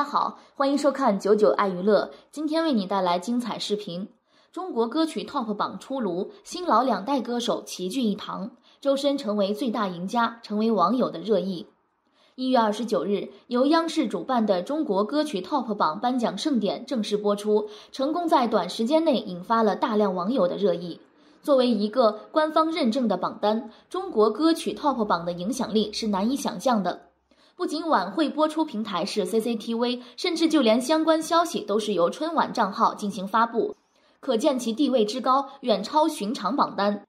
大家好，欢迎收看九九爱娱乐。今天为你带来精彩视频：中国歌曲 TOP 榜出炉，新老两代歌手齐聚一堂，周深成为最大赢家，成为网友的热议。一月二十九日，由央视主办的中国歌曲 TOP 榜颁奖盛典正式播出，成功在短时间内引发了大量网友的热议。作为一个官方认证的榜单，中国歌曲 TOP 榜的影响力是难以想象的。不仅晚会播出平台是 CCTV，甚至就连相关消息都是由春晚账号进行发布，可见其地位之高，远超寻常榜单。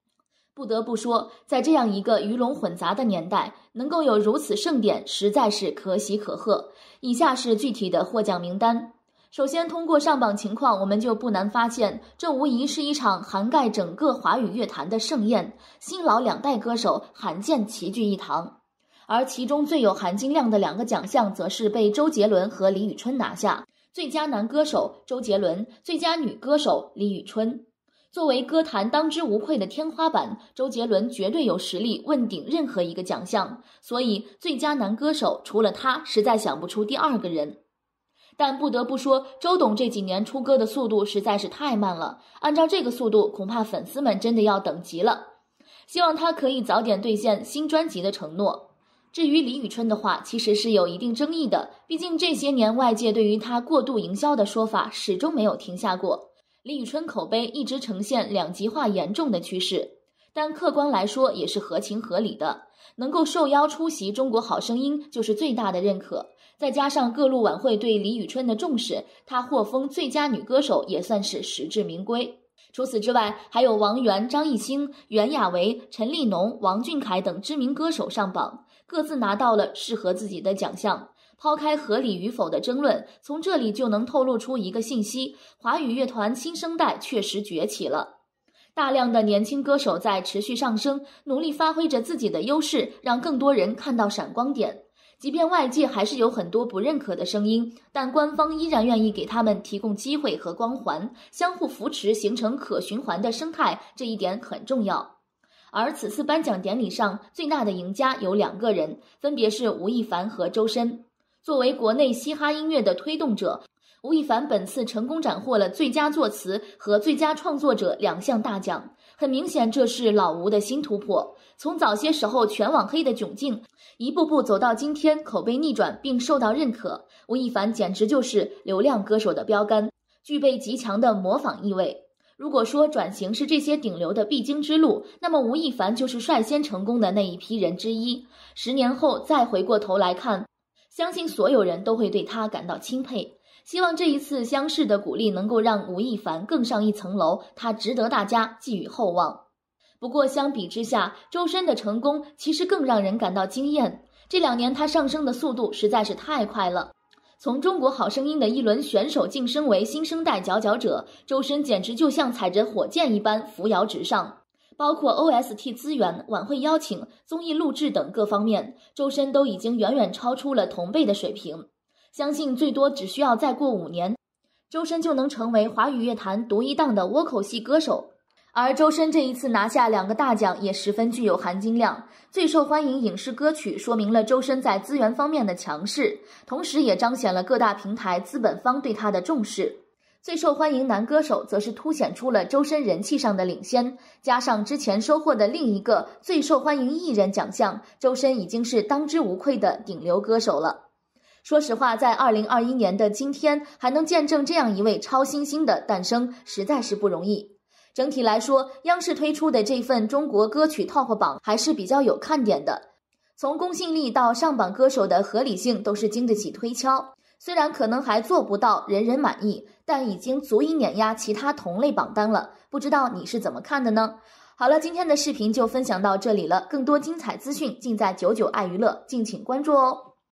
不得不说，在这样一个鱼龙混杂的年代，能够有如此盛典，实在是可喜可贺。以下是具体的获奖名单。首先，通过上榜情况，我们就不难发现，这无疑是一场涵盖整个华语乐坛的盛宴，新老两代歌手罕见齐聚一堂。而其中最有含金量的两个奖项，则是被周杰伦和李宇春拿下。最佳男歌手周杰伦，最佳女歌手李宇春。作为歌坛当之无愧的天花板，周杰伦绝对有实力问鼎任何一个奖项。所以，最佳男歌手除了他，实在想不出第二个人。但不得不说，周董这几年出歌的速度实在是太慢了。按照这个速度，恐怕粉丝们真的要等急了。希望他可以早点兑现新专辑的承诺。至于李宇春的话，其实是有一定争议的。毕竟这些年，外界对于她过度营销的说法始终没有停下过。李宇春口碑一直呈现两极化严重的趋势，但客观来说也是合情合理的。能够受邀出席《中国好声音》就是最大的认可，再加上各路晚会对李宇春的重视，她获封最佳女歌手也算是实至名归。除此之外，还有王源、张艺兴、袁娅维、陈立农、王俊凯等知名歌手上榜，各自拿到了适合自己的奖项。抛开合理与否的争论，从这里就能透露出一个信息：华语乐团新生代确实崛起了，大量的年轻歌手在持续上升，努力发挥着自己的优势，让更多人看到闪光点。即便外界还是有很多不认可的声音，但官方依然愿意给他们提供机会和光环，相互扶持，形成可循环的生态，这一点很重要。而此次颁奖典礼上，最大的赢家有两个人，分别是吴亦凡和周深。作为国内嘻哈音乐的推动者。吴亦凡本次成功斩获了最佳作词和最佳创作者两项大奖，很明显这是老吴的新突破。从早些时候全网黑的窘境，一步步走到今天口碑逆转并受到认可，吴亦凡简直就是流量歌手的标杆，具备极强的模仿意味。如果说转型是这些顶流的必经之路，那么吴亦凡就是率先成功的那一批人之一。十年后再回过头来看，相信所有人都会对他感到钦佩。希望这一次相视的鼓励能够让吴亦凡更上一层楼，他值得大家寄予厚望。不过相比之下，周深的成功其实更让人感到惊艳。这两年他上升的速度实在是太快了，从中国好声音的一轮选手晋升为新生代佼佼者，周深简直就像踩着火箭一般扶摇直上。包括 OST 资源、晚会邀请、综艺录制等各方面，周深都已经远远超出了同辈的水平。相信最多只需要再过五年，周深就能成为华语乐坛独一档的窝口系歌手。而周深这一次拿下两个大奖，也十分具有含金量。最受欢迎影视歌曲说明了周深在资源方面的强势，同时也彰显了各大平台资本方对他的重视。最受欢迎男歌手则是凸显出了周深人气上的领先，加上之前收获的另一个最受欢迎艺人奖项，周深已经是当之无愧的顶流歌手了。说实话，在二零二一年的今天，还能见证这样一位超新星的诞生，实在是不容易。整体来说，央视推出的这份中国歌曲 TOP 榜还是比较有看点的，从公信力到上榜歌手的合理性，都是经得起推敲。虽然可能还做不到人人满意，但已经足以碾压其他同类榜单了。不知道你是怎么看的呢？好了，今天的视频就分享到这里了，更多精彩资讯尽在九九爱娱乐，敬请关注哦。